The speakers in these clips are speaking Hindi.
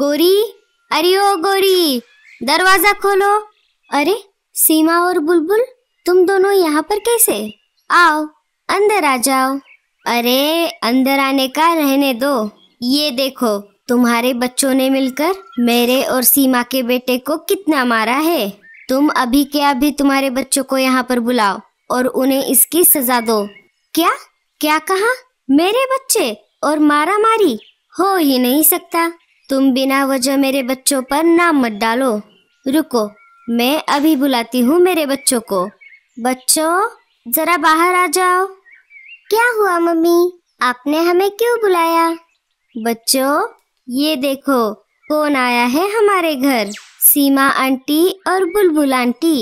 गोरी अरे ओ गोरी दरवाजा खोलो अरे सीमा और बुलबुल तुम दोनों यहाँ पर कैसे आओ अंदर आ जाओ अरे अंदर आने का रहने दो ये देखो तुम्हारे बच्चों ने मिलकर मेरे और सीमा के बेटे को कितना मारा है तुम अभी के अभी तुम्हारे बच्चों को यहाँ पर बुलाओ और उन्हें इसकी सजा दो क्या क्या कहा मेरे बच्चे और मारा मारी हो ही नहीं सकता तुम बिना वजह मेरे बच्चों पर नाम मत डालो रुको मैं अभी बुलाती हूँ मेरे बच्चों को बच्चों जरा बाहर आ जाओ क्या हुआ मम्मी आपने हमें क्यों बुलाया बच्चों ये देखो कौन आया है हमारे घर सीमा आंटी और बुलबुल आंटी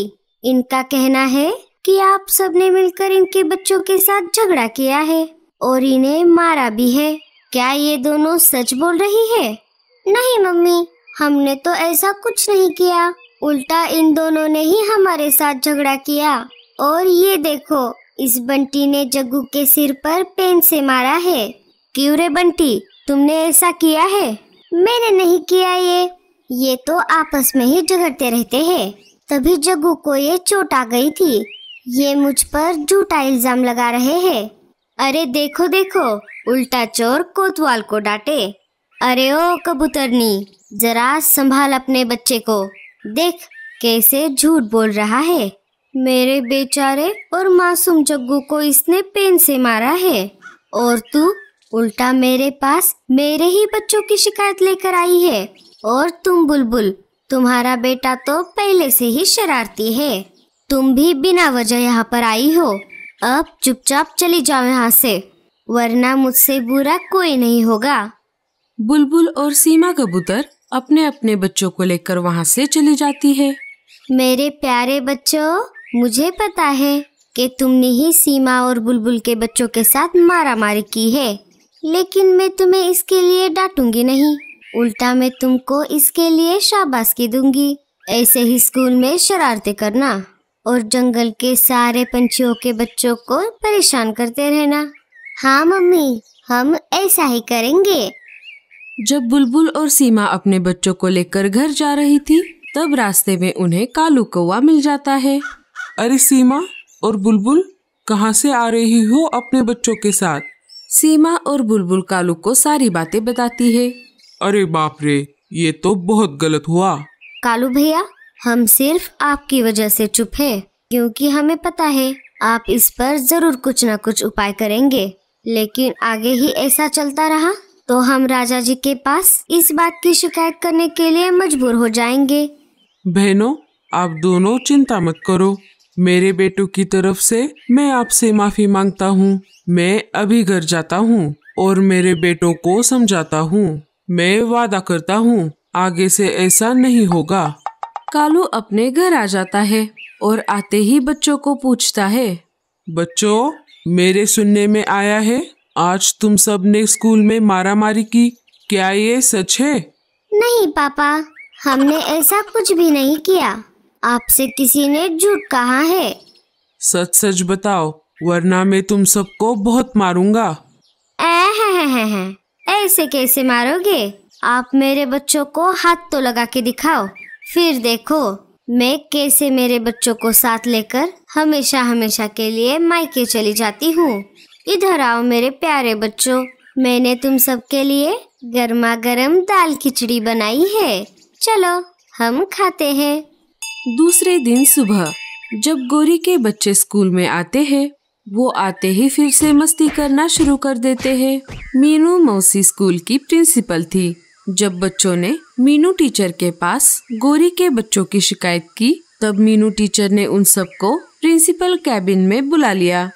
इनका कहना है कि आप सबने मिलकर इनके बच्चों के साथ झगड़ा किया है और इन्हें मारा भी है क्या ये दोनों सच बोल रही है नहीं मम्मी हमने तो ऐसा कुछ नहीं किया उल्टा इन दोनों ने ही हमारे साथ झगड़ा किया और ये देखो इस बंटी ने जग्गू के सिर पर पेन से मारा है क्यों रे बंटी तुमने ऐसा किया है मैंने नहीं किया ये ये तो आपस में ही झगड़ते रहते हैं तभी जग्गू को ये चोट आ गई थी ये मुझ पर झूठा इल्जाम लगा रहे हैं अरे देखो देखो उल्टा चोर कोतवाल को डांटे अरे ओ कबूतरनी जरा संभाल अपने बच्चे को देख कैसे झूठ बोल रहा है मेरे बेचारे और मासूम जग्गू को इसने पेन से मारा है और तू उल्टा मेरे पास मेरे ही बच्चों की शिकायत लेकर आई है और तुम बुलबुल तुम्हारा बेटा तो पहले से ही शरारती है तुम भी बिना वजह यहाँ पर आई हो अब चुपचाप चली जाओ यहाँ से वरना मुझसे बुरा कोई नहीं होगा बुलबुल और सीमा कबूतर अपने अपने बच्चों को लेकर वहाँ से चली जाती है मेरे प्यारे बच्चों मुझे पता है कि तुमने ही सीमा और बुलबुल के बच्चों के साथ मारा मारी की है लेकिन मैं तुम्हें इसके लिए डांटूंगी नहीं उल्टा मैं तुमको इसके लिए शाबाश की दूंगी ऐसे ही स्कूल में शरारते करना और जंगल के सारे पंछियों के बच्चों को परेशान करते रहना हाँ मम्मी हम ऐसा ही करेंगे जब बुलबुल और सीमा अपने बच्चों को लेकर घर जा रही थी तब रास्ते में उन्हें कालू कौवा मिल जाता है अरे सीमा और बुलबुल कहाँ से आ रही हो अपने बच्चों के साथ सीमा और बुलबुल कालू को सारी बातें बताती है अरे बाप रे ये तो बहुत गलत हुआ कालू भैया हम सिर्फ आपकी वजह से चुप है क्योंकि हमें पता है आप इस पर जरूर कुछ न कुछ उपाय करेंगे लेकिन आगे ही ऐसा चलता रहा तो हम राजा जी के पास इस बात की शिकायत करने के लिए मजबूर हो जाएंगे बहनों आप दोनों चिंता मत करो मेरे बेटो की तरफ से मैं आपसे माफी मांगता हूँ मैं अभी घर जाता हूँ और मेरे बेटों को समझाता हूँ मैं वादा करता हूँ आगे से ऐसा नहीं होगा कालू अपने घर आ जाता है और आते ही बच्चों को पूछता है बच्चों मेरे सुनने में आया है आज तुम सब ने स्कूल में मारामारी की क्या ये सच है नहीं पापा हमने ऐसा कुछ भी नहीं किया आपसे किसी ने झूठ कहा है सच सच बताओ वरना मैं तुम सबको बहुत मारूंगा ऐसे कैसे मारोगे आप मेरे बच्चों को हाथ तो लगा के दिखाओ फिर देखो मैं कैसे मेरे बच्चों को साथ लेकर हमेशा हमेशा के लिए मायके चली जाती हूँ इधर आओ मेरे प्यारे बच्चों मैंने तुम सबके लिए गर्मा गर्म दाल खिचड़ी बनाई है चलो हम खाते हैं दूसरे दिन सुबह जब गोरी के बच्चे स्कूल में आते हैं वो आते ही फिर से मस्ती करना शुरू कर देते हैं मीनू मौसी स्कूल की प्रिंसिपल थी जब बच्चों ने मीनू टीचर के पास गोरी के बच्चों की शिकायत की तब मीनू टीचर ने उन सबको प्रिंसिपल कैबिन में बुला लिया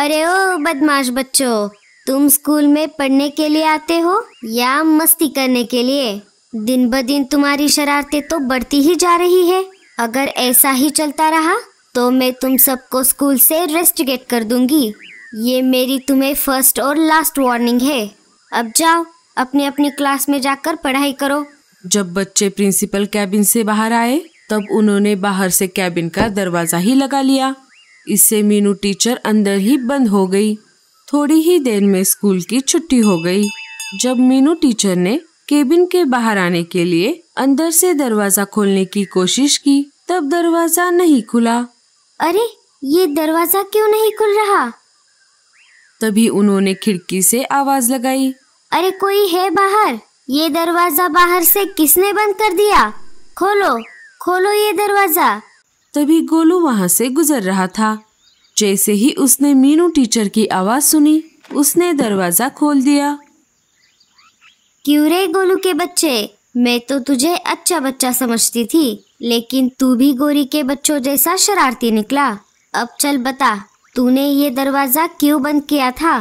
अरे ओ बदमाश बच्चों तुम स्कूल में पढ़ने के लिए आते हो या मस्ती करने के लिए दिन ब दिन तुम्हारी शरारतें तो बढ़ती ही जा रही है अगर ऐसा ही चलता रहा तो मैं तुम सबको स्कूल से रेस्टिगेट कर दूंगी ये मेरी तुम्हें फर्स्ट और लास्ट वार्निंग है अब जाओ अपने अपने क्लास में जाकर पढ़ाई करो जब बच्चे प्रिंसिपल कैबिन से बाहर आए तब उन्होंने बाहर से कैबिन का दरवाजा ही लगा लिया इससे मीनू टीचर अंदर ही बंद हो गई थोड़ी ही देर में स्कूल की छुट्टी हो गई जब मीनू टीचर ने केबिन के बाहर आने के लिए अंदर से दरवाजा खोलने की कोशिश की तब दरवाजा नहीं खुला अरे ये दरवाजा क्यों नहीं खुल रहा तभी उन्होंने खिड़की से आवाज लगाई अरे कोई है बाहर ये दरवाजा बाहर से किसने बंद कर दिया खोलो खोलो ये दरवाजा तभी गोलू वहाँ से गुजर रहा था जैसे ही उसने मीनू टीचर की आवाज़ सुनी उसने दरवाज़ा खोल दिया क्यों रे गोलू के बच्चे मैं तो तुझे अच्छा बच्चा समझती थी लेकिन तू भी गोरी के बच्चों जैसा शरारती निकला अब चल बता तूने ये दरवाज़ा क्यों बंद किया था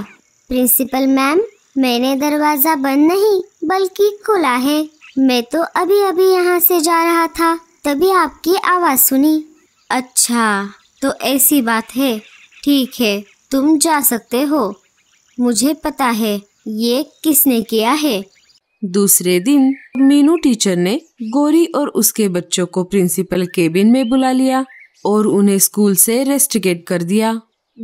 प्रिंसिपल मैम मैंने दरवाज़ा बंद नहीं बल्कि खुला है मैं तो अभी अभी यहाँ से जा रहा था तभी आपकी आवाज़ सुनी अच्छा तो ऐसी बात है ठीक है तुम जा सकते हो मुझे पता है ये किसने किया है दूसरे दिन मीनू टीचर ने गोरी और उसके बच्चों को प्रिंसिपल केबिन में बुला लिया और उन्हें स्कूल से रेस्टिगेट कर दिया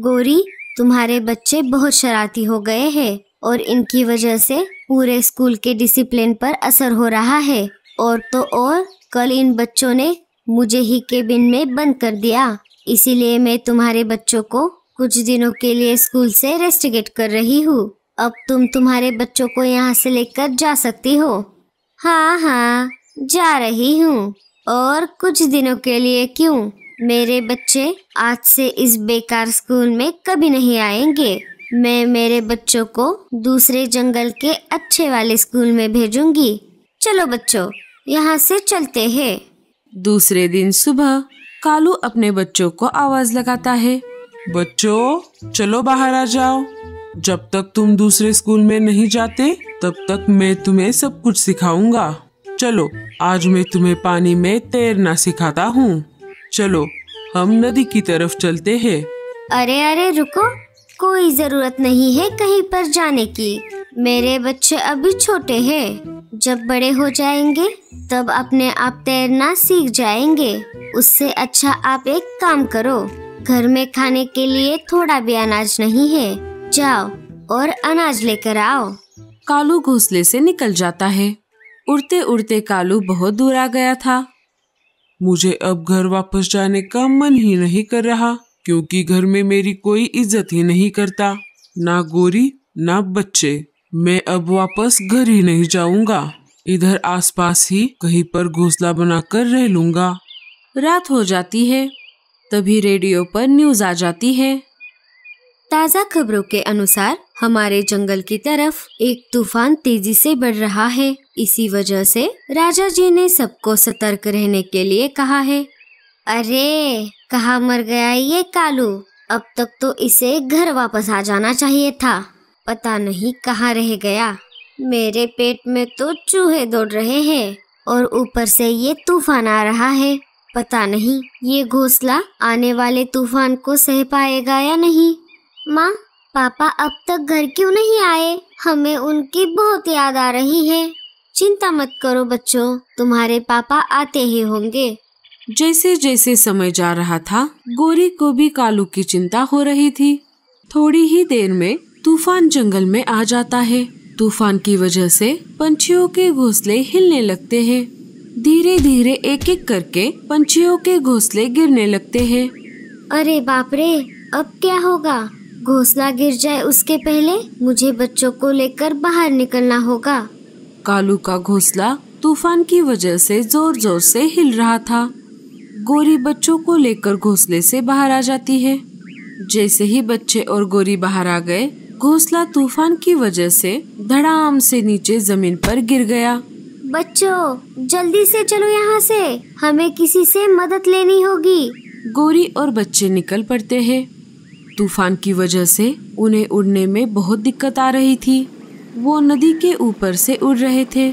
गोरी तुम्हारे बच्चे बहुत शरारती हो गए हैं और इनकी वजह से पूरे स्कूल के डिसिप्लिन पर असर हो रहा है और तो और कल इन बच्चों ने मुझे ही केबिन में बंद कर दिया इसीलिए मैं तुम्हारे बच्चों को कुछ दिनों के लिए स्कूल से रेस्टिगेट कर रही हूँ अब तुम तुम्हारे बच्चों को यहाँ से लेकर जा सकती हो हाँ हाँ जा रही हूँ और कुछ दिनों के लिए क्यों मेरे बच्चे आज से इस बेकार स्कूल में कभी नहीं आएंगे मैं मेरे बच्चों को दूसरे जंगल के अच्छे वाले स्कूल में भेजूंगी चलो बच्चों यहाँ से चलते हैं दूसरे दिन सुबह कालू अपने बच्चों को आवाज लगाता है बच्चों चलो बाहर आ जाओ जब तक तुम दूसरे स्कूल में नहीं जाते तब तक मैं तुम्हें सब कुछ सिखाऊंगा चलो आज मैं तुम्हें पानी में तैरना सिखाता हूँ चलो हम नदी की तरफ चलते हैं। अरे अरे रुको कोई जरूरत नहीं है कहीं पर जाने की मेरे बच्चे अभी छोटे हैं जब बड़े हो जाएंगे तब अपने आप तैरना सीख जाएंगे उससे अच्छा आप एक काम करो घर में खाने के लिए थोड़ा भी अनाज नहीं है जाओ और अनाज लेकर आओ कालू घोसले से निकल जाता है उड़ते उड़ते कालू बहुत दूर आ गया था मुझे अब घर वापस जाने का मन ही नहीं कर रहा क्योंकि घर में मेरी कोई इज्जत ही नहीं करता ना गोरी ना बच्चे मैं अब वापस घर ही नहीं जाऊंगा इधर आसपास ही कहीं पर घोसला बनाकर रह लूंगा रात हो जाती है तभी रेडियो पर न्यूज आ जाती है ताज़ा खबरों के अनुसार हमारे जंगल की तरफ एक तूफान तेजी से बढ़ रहा है इसी वजह से राजा जी ने सबको सतर्क रहने के लिए कहा है अरे कहा मर गया ये कालू अब तक तो इसे घर वापस आ जाना चाहिए था पता नहीं कहाँ रह गया मेरे पेट में तो चूहे दौड़ रहे हैं और ऊपर से ये तूफान आ रहा है पता नहीं ये घोसला आने वाले तूफान को सह पाएगा या नहीं माँ पापा अब तक घर क्यों नहीं आए हमें उनकी बहुत याद आ रही है चिंता मत करो बच्चों तुम्हारे पापा आते ही होंगे जैसे जैसे समय जा रहा था गोरी को भी कालू की चिंता हो रही थी थोड़ी ही देर में तूफान जंगल में आ जाता है तूफान की वजह से पंछियों के घोंसले हिलने लगते हैं धीरे धीरे एक एक करके पंछियों के घोंसले गिरने लगते हैं अरे बाप रे अब क्या होगा घोंसला गिर जाए उसके पहले मुझे बच्चों को लेकर बाहर निकलना होगा कालू का घोंसला तूफान की वजह से जोर जोर से हिल रहा था गोरी बच्चों को लेकर घोंसले से बाहर आ जाती है जैसे ही बच्चे और गोरी बाहर आ गए घोसला तूफान की वजह से धड़ाम से नीचे जमीन पर गिर गया बच्चों जल्दी से चलो यहाँ से हमें किसी से मदद लेनी होगी गोरी और बच्चे निकल पड़ते हैं तूफान की वजह से उन्हें उड़ने में बहुत दिक्कत आ रही थी वो नदी के ऊपर से उड़ रहे थे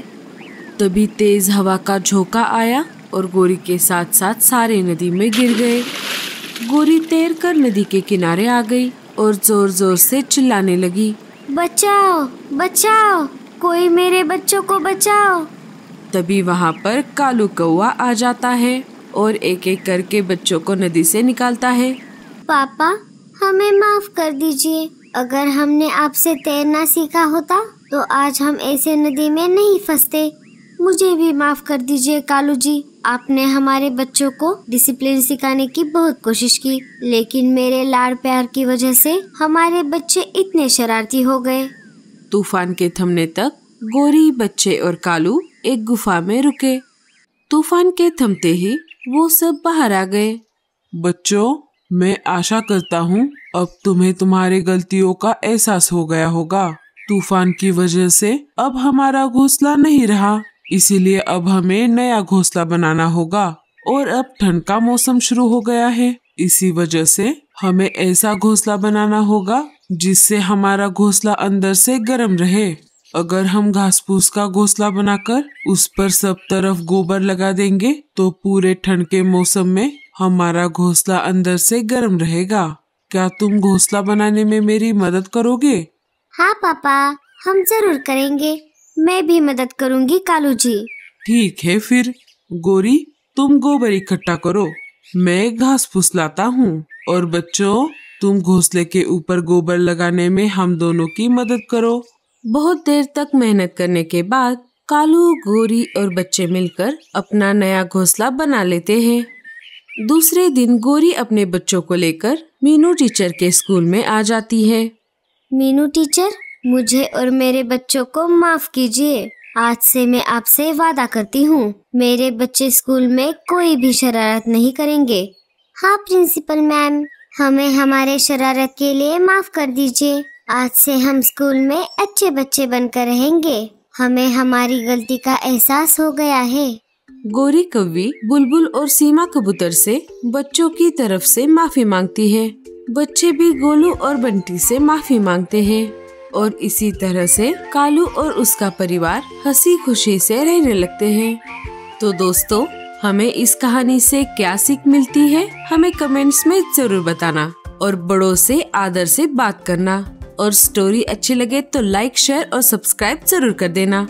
तभी तेज हवा का झोंका आया और गोरी के साथ साथ सारे नदी में गिर गए गोरी तैर कर नदी के किनारे आ गई और जोर जोर से चिल्लाने लगी बचाओ बचाओ कोई मेरे बच्चों को बचाओ तभी वहाँ पर कालू कौआ आ जाता है और एक एक करके बच्चों को नदी से निकालता है पापा हमें माफ कर दीजिए अगर हमने आपसे तैरना सीखा होता तो आज हम ऐसे नदी में नहीं फंसते मुझे भी माफ़ कर दीजिए कालू जी आपने हमारे बच्चों को डिसिप्लिन सिखाने की बहुत कोशिश की लेकिन मेरे लाड़ प्यार की वजह से हमारे बच्चे इतने शरारती हो गए तूफान के थमने तक गोरी बच्चे और कालू एक गुफा में रुके तूफान के थमते ही वो सब बाहर आ गए बच्चों मैं आशा करता हूँ अब तुम्हें तुम्हारी गलतियों का एहसास हो गया होगा तूफान की वजह से अब हमारा घोसला नहीं रहा इसीलिए अब हमें नया घोंसला बनाना होगा और अब ठंड का मौसम शुरू हो गया है इसी वजह से हमें ऐसा घोंसला बनाना होगा जिससे हमारा घोंसला अंदर से गर्म रहे अगर हम घास फूस का घोंसला बनाकर उस पर सब तरफ गोबर लगा देंगे तो पूरे ठंड के मौसम में हमारा घोंसला अंदर से गर्म रहेगा क्या तुम घोंसला बनाने में मेरी मदद करोगे हाँ पापा हम जरूर करेंगे मैं भी मदद करूंगी कालू जी ठीक है फिर गोरी तुम गोबर इकट्ठा करो मैं घास फूस लाता हूँ और बच्चों तुम घोंसले के ऊपर गोबर लगाने में हम दोनों की मदद करो बहुत देर तक मेहनत करने के बाद कालू गोरी और बच्चे मिलकर अपना नया घोंसला बना लेते हैं दूसरे दिन गोरी अपने बच्चों को लेकर मीनू टीचर के स्कूल में आ जाती है मीनू टीचर मुझे और मेरे बच्चों को माफ कीजिए आज से मैं आपसे वादा करती हूँ मेरे बच्चे स्कूल में कोई भी शरारत नहीं करेंगे हाँ प्रिंसिपल मैम हमें हमारे शरारत के लिए माफ कर दीजिए आज से हम स्कूल में अच्छे बच्चे बनकर रहेंगे हमें हमारी गलती का एहसास हो गया है गोरी कवि बुलबुल और सीमा कबूतर से बच्चों की तरफ से माफी मांगती है बच्चे भी गोलू और बंटी से माफी मांगते हैं और इसी तरह से कालू और उसका परिवार हंसी खुशी से रहने लगते हैं तो दोस्तों हमें इस कहानी से क्या सीख मिलती है हमें कमेंट्स में जरूर बताना और बड़ों से आदर से बात करना और स्टोरी अच्छी लगे तो लाइक शेयर और सब्सक्राइब जरूर कर देना